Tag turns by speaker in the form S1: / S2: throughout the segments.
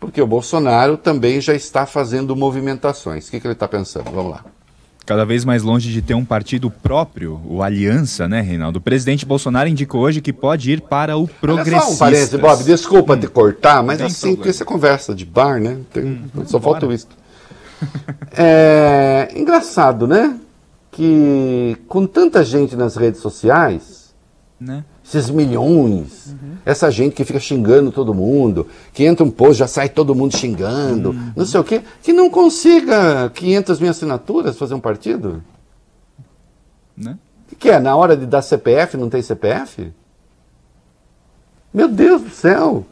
S1: Porque o Bolsonaro também já está fazendo movimentações. O que, que ele está pensando? Vamos lá
S2: cada vez mais longe de ter um partido próprio, o Aliança, né, Reinaldo? O presidente Bolsonaro indicou hoje que pode ir para o progressista. Só um Bob, desculpa
S1: hum, te cortar, mas assim, porque você conversa de bar, né? Tem, hum, só falta o É engraçado, né? Que com tanta gente nas redes sociais, né? Esses milhões, uhum. essa gente que fica xingando todo mundo, que entra um post, já sai todo mundo xingando, uhum. não sei o quê, que não consiga 500 mil assinaturas fazer um partido? Né? O que é? Na hora de dar CPF, não tem CPF? Meu Deus do céu!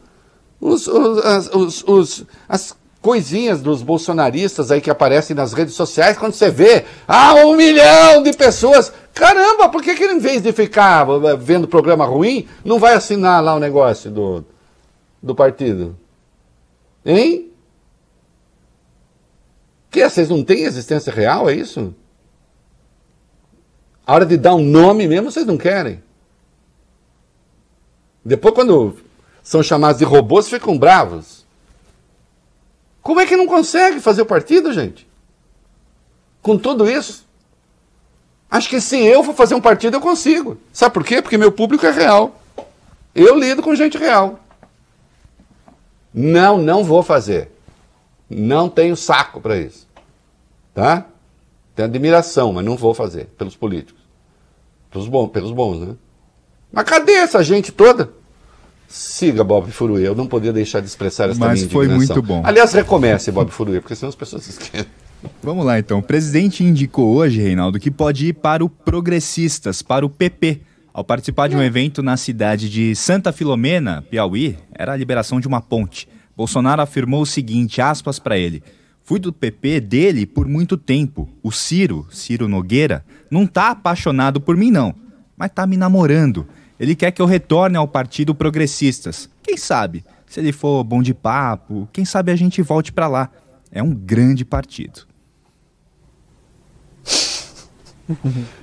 S1: Os, os, as, os, os, as coisinhas dos bolsonaristas aí que aparecem nas redes sociais, quando você vê, ah, um milhão de pessoas. Caramba, por que, que em vez de ficar eh, vendo programa ruim, não vai assinar lá o negócio do, do partido? Hein? Que vocês não têm existência real, é isso? A hora de dar um nome mesmo, vocês não querem. Depois, quando são chamados de robôs, ficam bravos. Como é que não consegue fazer o partido, gente? Com tudo isso? Acho que se eu for fazer um partido, eu consigo. Sabe por quê? Porque meu público é real. Eu lido com gente real. Não, não vou fazer. Não tenho saco para isso. Tá? Tenho admiração, mas não vou fazer pelos políticos. Pelos, bons, pelos bons, né?
S2: Mas cadê essa gente toda?
S1: Siga Bob Furuê, eu não poderia deixar de expressar essa Mas minha indignação. Mas foi muito bom. Aliás, recomece
S2: Bob Furuê, porque senão as pessoas se esquecem. Vamos lá então. O presidente indicou hoje, Reinaldo, que pode ir para o Progressistas, para o PP. Ao participar de um evento na cidade de Santa Filomena, Piauí, era a liberação de uma ponte. Bolsonaro afirmou o seguinte, aspas para ele: "Fui do PP dele por muito tempo. O Ciro, Ciro Nogueira, não tá apaixonado por mim não, mas tá me namorando. Ele quer que eu retorne ao Partido Progressistas. Quem sabe? Se ele for bom de papo, quem sabe a gente volte para lá. É um grande partido.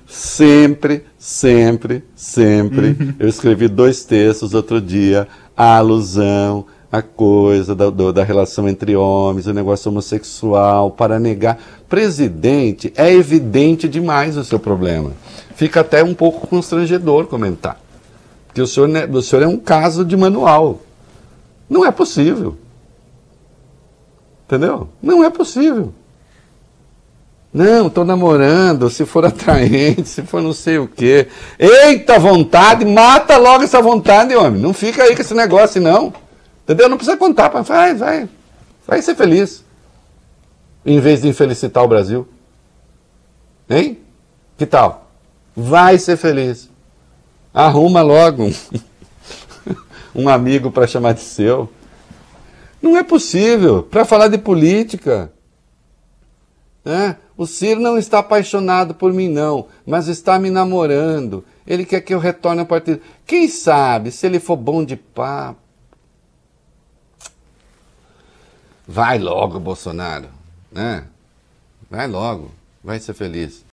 S1: sempre, sempre, sempre. Uhum. Eu escrevi dois textos outro dia, a alusão a coisa da, do, da relação entre homens, o negócio homossexual, para negar. Presidente, é evidente demais o seu problema. Fica até um pouco constrangedor comentar que o senhor, o senhor é um caso de manual. Não é possível. Entendeu? Não é possível. Não, estou namorando, se for atraente, se for não sei o quê. Eita vontade, mata logo essa vontade, homem. Não fica aí com esse negócio, não. Entendeu? Não precisa contar, pai. vai, vai. Vai ser feliz. Em vez de infelicitar o Brasil. Hein? Que tal? Vai ser feliz. Arruma logo um, um amigo para chamar de seu. Não é possível. Para falar de política. Né? O Ciro não está apaixonado por mim, não, mas está me namorando. Ele quer que eu retorne ao partido. Quem sabe se ele for bom de papo? Vai logo, Bolsonaro. Né? Vai logo. Vai ser feliz.